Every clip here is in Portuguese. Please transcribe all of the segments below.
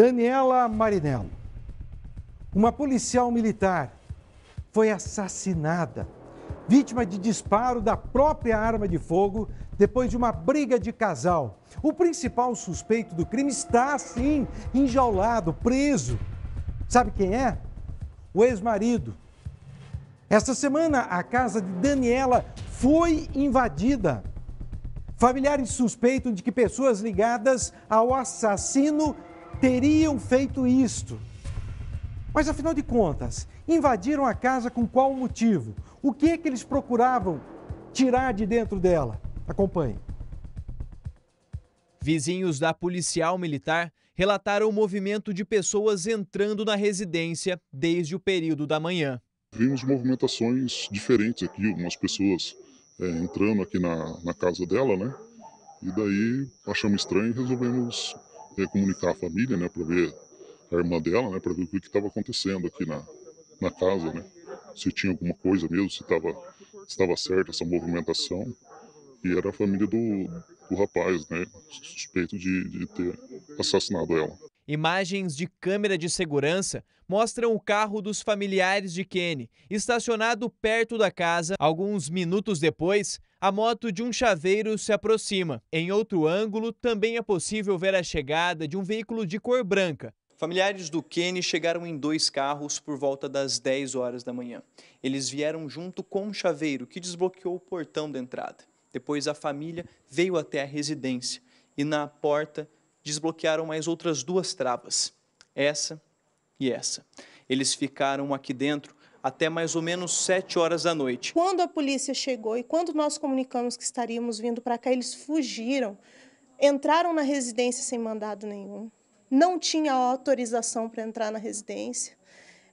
Daniela Marinello, uma policial militar, foi assassinada, vítima de disparo da própria arma de fogo depois de uma briga de casal. O principal suspeito do crime está, sim, enjaulado, preso. Sabe quem é? O ex-marido. Esta semana, a casa de Daniela foi invadida. Familiares suspeitam de que pessoas ligadas ao assassino teriam feito isto. Mas afinal de contas, invadiram a casa com qual motivo? O que é que eles procuravam tirar de dentro dela? Acompanhe. Vizinhos da policial militar relataram o movimento de pessoas entrando na residência desde o período da manhã. Vimos movimentações diferentes aqui, umas pessoas é, entrando aqui na, na casa dela, né? E daí achamos estranho e resolvemos é, comunicar a família, né, para ver a irmã dela, né, para ver o que estava acontecendo aqui na, na casa, né, se tinha alguma coisa mesmo, se estava estava certa essa movimentação. E era a família do, do rapaz, né, suspeito de, de ter assassinado ela. Imagens de câmera de segurança mostram o carro dos familiares de Kenny, estacionado perto da casa. Alguns minutos depois, a moto de um chaveiro se aproxima. Em outro ângulo, também é possível ver a chegada de um veículo de cor branca. Familiares do Kenny chegaram em dois carros por volta das 10 horas da manhã. Eles vieram junto com o um chaveiro, que desbloqueou o portão da entrada. Depois, a família veio até a residência e na porta desbloquearam mais outras duas travas, essa e essa. Eles ficaram aqui dentro até mais ou menos 7 horas da noite. Quando a polícia chegou e quando nós comunicamos que estaríamos vindo para cá, eles fugiram, entraram na residência sem mandado nenhum, não tinha autorização para entrar na residência.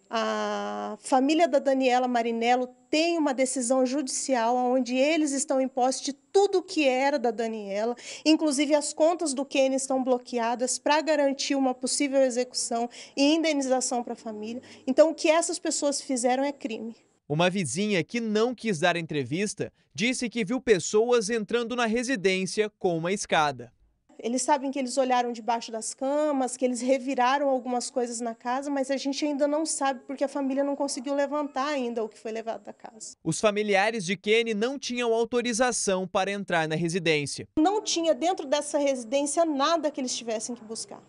A família da Daniela Marinello tem uma decisão judicial onde eles estão em posse de tudo que era da Daniela, inclusive as contas do Kenny estão bloqueadas para garantir uma possível execução e indenização para a família. Então, o que essas pessoas fizeram é crime. Uma vizinha que não quis dar entrevista disse que viu pessoas entrando na residência com uma escada. Eles sabem que eles olharam debaixo das camas, que eles reviraram algumas coisas na casa, mas a gente ainda não sabe porque a família não conseguiu levantar ainda o que foi levado da casa. Os familiares de Kenny não tinham autorização para entrar na residência. Não tinha dentro dessa residência nada que eles tivessem que buscar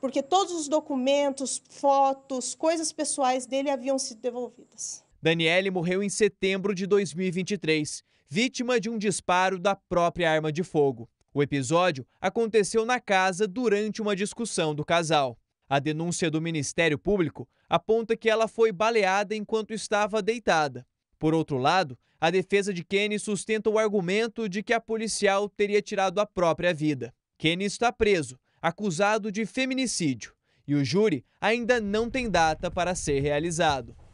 porque todos os documentos, fotos, coisas pessoais dele haviam sido devolvidas. Daniele morreu em setembro de 2023, vítima de um disparo da própria arma de fogo. O episódio aconteceu na casa durante uma discussão do casal. A denúncia do Ministério Público aponta que ela foi baleada enquanto estava deitada. Por outro lado, a defesa de Kenny sustenta o argumento de que a policial teria tirado a própria vida. Kenny está preso, acusado de feminicídio, e o júri ainda não tem data para ser realizado.